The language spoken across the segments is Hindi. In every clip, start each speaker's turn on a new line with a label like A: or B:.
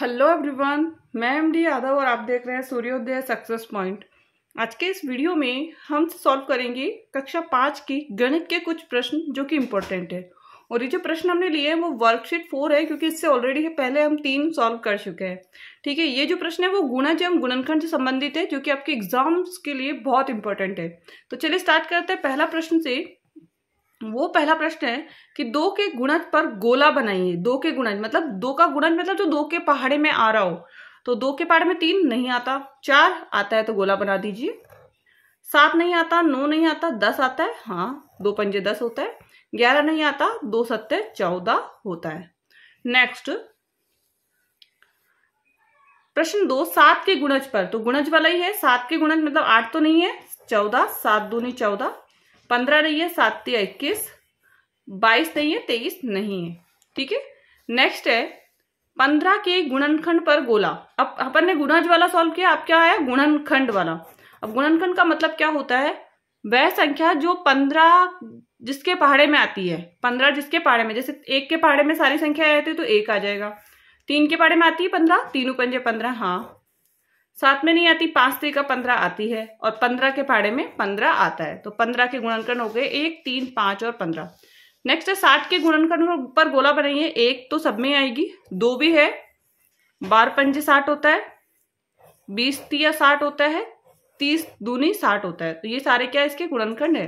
A: हेलो एवरीवन मैं एम डी यादव और आप देख रहे हैं सूर्योदय सक्सेस पॉइंट आज के इस वीडियो में हम सॉल्व करेंगे कक्षा पाँच की गणित के कुछ प्रश्न जो कि इम्पोर्टेंट है और ये जो प्रश्न हमने लिए हैं वो वर्कशीट फोर है क्योंकि इससे ऑलरेडी पहले हम तीन सॉल्व कर चुके हैं ठीक है ये जो प्रश्न है वो गुणा एवं गुणनखंड से संबंधित है जो कि आपके एग्जाम्स के लिए बहुत इंपॉर्टेंट है तो चलिए स्टार्ट करते हैं पहला प्रश्न से वो पहला प्रश्न है कि दो के गुणज पर गोला बनाइए दो के गुणज मतलब दो का गुणज मतलब जो दो के पहाड़े में आ रहा हो तो दो के पहाड़े में तीन नहीं आता चार आता है तो गोला बना दीजिए सात नहीं आता नौ नहीं आता दस आता है हाँ दो पंजे दस होता है ग्यारह नहीं आता दो सत्य चौदह होता है नेक्स्ट प्रश्न दो सात के गुणज पर तो गुणज वाला ही है सात के गुणज मतलब आठ तो नहीं है चौदह सात दूनी चौदह पंद्रह नहीं है सात तीन इक्कीस बाईस नहीं है तेईस नहीं है ठीक है नेक्स्ट है पंद्रह के गुणनखंड पर गोला अब अपन ने गुणज वाला सॉल्व किया अब क्या आया गुणनखंड वाला अब गुणनखंड का मतलब क्या होता है वह संख्या जो पंद्रह जिसके पहाड़े में आती है पंद्रह जिसके पहाड़े में जैसे एक के पहाड़े में सारी संख्या आती है तो एक आ जाएगा तीन के पहाड़े में आती है पंद्रह तीन उपंजे पंद्रह हाँ साथ में नहीं आती पांच ती का पंद्रह आती है और पंद्रह के भाड़े में पंद्रह आता है तो पंद्रह के गुणनखंड हो गए एक तीन पांच और पंद्रह नेक्स्ट है साठ के गुणनकरण ऊपर गोला बनाइए एक तो सब में आएगी दो भी है बार पंजे साठ होता है बीस तिया साठ होता है तीस दूनी साठ होता है तो ये सारे क्या इसके गुणनखंड है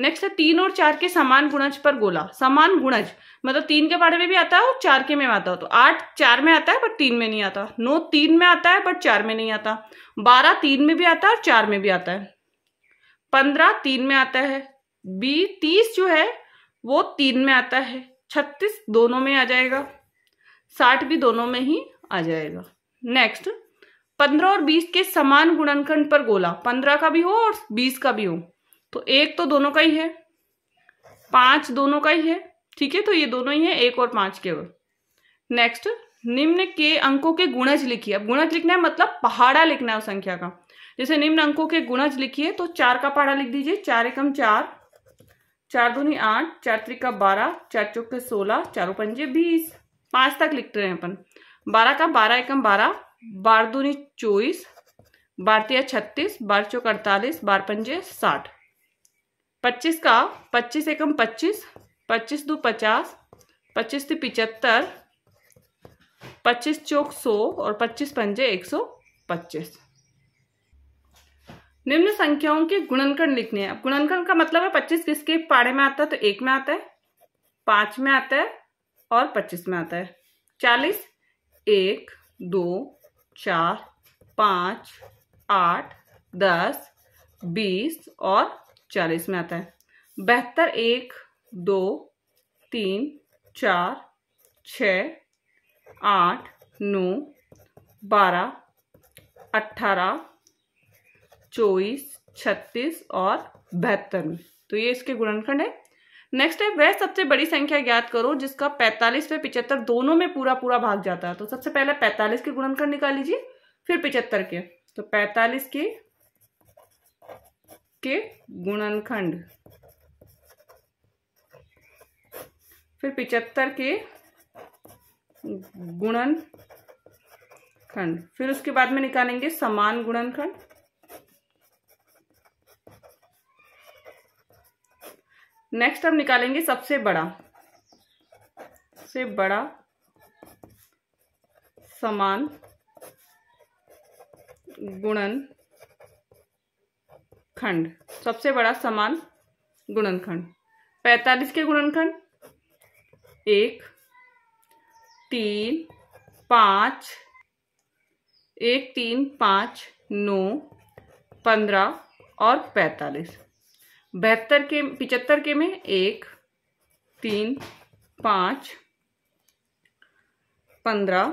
A: नेक्स्ट है तीन और चार के समान गुणज पर गोला समान गुणज मतलब तीन के बारे में भी आता है और चार के में आता है तो आठ चार में आता है बट तीन में नहीं आता नौ तीन में आता है बट चार में नहीं आता बारह तीन में भी आता है और चार में भी आता है पंद्रह तीन में आता है बी तीस जो है वो तीन में आता है छत्तीस दोनों में आ जाएगा साठ भी दोनों में ही आ जाएगा नेक्स्ट पंद्रह और बीस के समान गुणनखंड पर गोला पंद्रह का भी हो और बीस का भी हो तो एक तो दोनों का ही है पांच दोनों का ही है ठीक है तो ये दोनों ही है एक और पांच केवल नेक्स्ट निम्न के अंकों के गुणज लिखिए अब गुणज लिखना है मतलब पहाड़ा लिखना है उस संख्या का जैसे निम्न अंकों के गुणज लिखिए तो चार का पहाड़ा लिख दीजिए चार एकम चार चार दूनी आठ चार त्रिका बारह चार चौके सोलह चारों पंजे बीस पांच तक लिखते रहे हैं अपन बारह का बारह एकम बारह बारह दूनी चौबीस बारह छत्तीस बारह चौक अड़तालीस बारह पंजे साठ पच्चीस का पच्चीस एकम पच्चीस पच्चीस दो पचास पच्चीस थी पिचहत्तर पच्चीस चौक सौ और पच्चीस पंजे एक सौ पच्चीस निम्न संख्याओं के गुणनखंड लिखने हैं अब गुणनखंड का मतलब है पच्चीस किसके पाड़े में आता है तो एक में आता है पांच में आता है और पच्चीस में आता है चालीस एक दो चार पाँच आठ दस बीस और चालीस में आता है बेहतर एक दो तीन चार छ आठ नौ बारह अट्ठारह चौबीस छत्तीस और बहत्तर में तो ये इसके गुणनखंड है नेक्स्ट है वह सबसे बड़ी संख्या ज्ञात करो जिसका 45 व 75 दोनों में पूरा पूरा भाग जाता है तो सबसे पहले 45 के गुणनखंड निकाल लीजिए फिर 75 के तो 45 के के गुणनखंड फिर पिचहत्तर के गुणन खंड फिर उसके बाद में निकालेंगे समान गुणनखंड नेक्स्ट हम निकालेंगे सबसे बड़ा से बड़ा समान गुणन गुणनखंड सबसे बड़ा समान गुणनखंड पैंतालीस के गुणनखंड एक तीन पाँच एक तीन पाँच नौ पंद्रह और पैंतालीस बहत्तर के पिचहत्तर के में एक तीन पाँच पंद्रह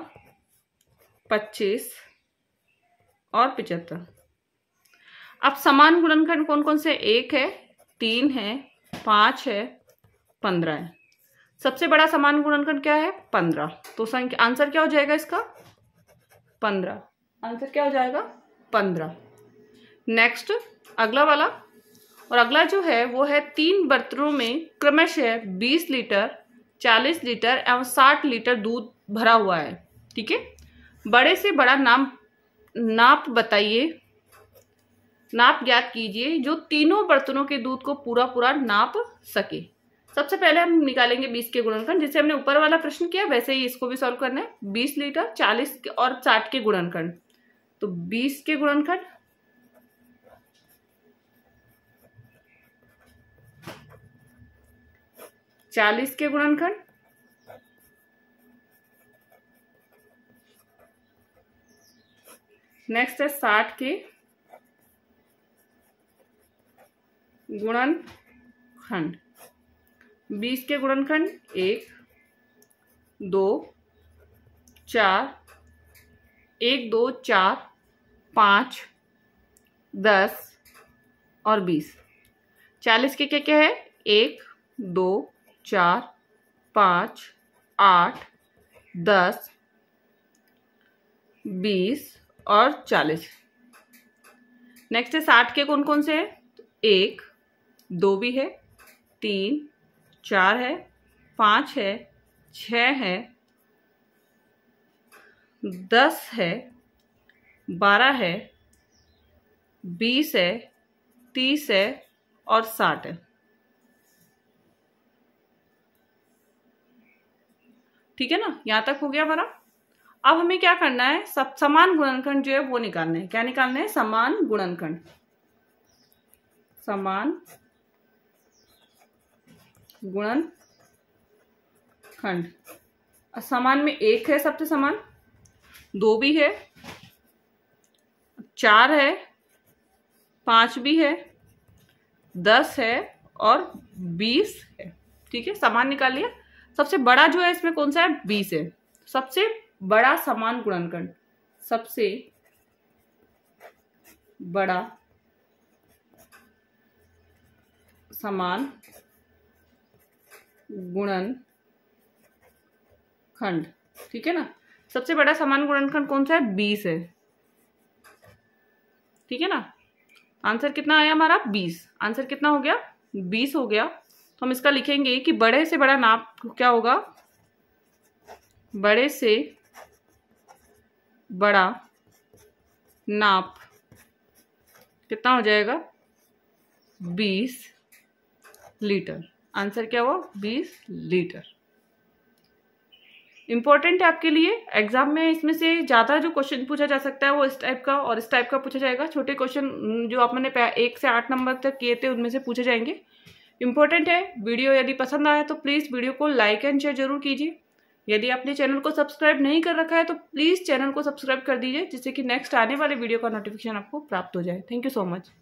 A: पच्चीस और पिचहत्तर अब समान गुणनखंड कौन कौन से एक है तीन है पाँच है पंद्रह है सबसे बड़ा समान गुणनखंड क्या है पंद्रह तो संख्या आंसर क्या हो जाएगा इसका पंद्रह आंसर क्या हो जाएगा पंद्रह नेक्स्ट अगला वाला और अगला जो है वो है तीन बर्तनों में क्रमशः बीस लीटर चालीस लीटर एवं साठ लीटर दूध भरा हुआ है ठीक है बड़े से बड़ा नाम नाप बताइए नाप ज्ञात कीजिए जो तीनों बर्तनों के दूध को पूरा पूरा नाप सके सबसे पहले हम निकालेंगे बीस के गुणनखंड जिसे हमने ऊपर वाला प्रश्न किया वैसे ही इसको भी सॉल्व करना है बीस लीटर चालीस और साठ के गुणनखंड तो बीस के गुणनखंड चालीस के गुणनखंड नेक्स्ट है साठ के गुणन खंड बीस के गुणन खंड एक दो चार एक दो चार पाँच दस और बीस चालीस के क्या क्या है एक दो चार पाँच आठ दस बीस और चालीस नेक्स्ट है साठ के कौन कौन से हैं एक दो भी है तीन चार है पाँच है छ है दस है बारह है बीस है तीस है और साठ है ठीक है ना यहाँ तक हो गया हमारा अब हमें क्या करना है सब समान गुणनखंड जो है वो निकालना है क्या निकालना है समान गुणनखंड समान गुणन खंड समान में एक है सबसे समान दो भी है चार है पांच भी है दस है और बीस है ठीक है समान निकाल लिया सबसे बड़ा जो है इसमें कौन सा है बीस है सबसे बड़ा समान गुणनखंड सबसे बड़ा समान गुणन खंड ठीक है ना सबसे बड़ा समान गुणनखंड कौन सा है बीस है ठीक है ना आंसर कितना आया हमारा बीस आंसर कितना हो गया बीस हो गया तो हम इसका लिखेंगे कि बड़े से बड़ा नाप क्या होगा बड़े से बड़ा नाप कितना हो जाएगा बीस लीटर आंसर क्या हुआ बीस लीटर इंपॉर्टेंट है आपके लिए एग्जाम में इसमें से ज़्यादा जो क्वेश्चन पूछा जा सकता है वो इस टाइप का और इस टाइप का पूछा जाएगा छोटे क्वेश्चन जो आप मैंने एक से आठ नंबर तक किए थे उनमें से पूछे जाएंगे इंपॉर्टेंट है वीडियो यदि पसंद आया तो प्लीज़ वीडियो को लाइक एंड शेयर जरूर कीजिए यदि आपने चैनल को सब्सक्राइब नहीं कर रखा है तो प्लीज़ चैनल को सब्सक्राइब कर दीजिए जिससे कि नेक्स्ट आने वाले वीडियो का नोटिफिकेशन आपको प्राप्त हो जाए थैंक यू सो मच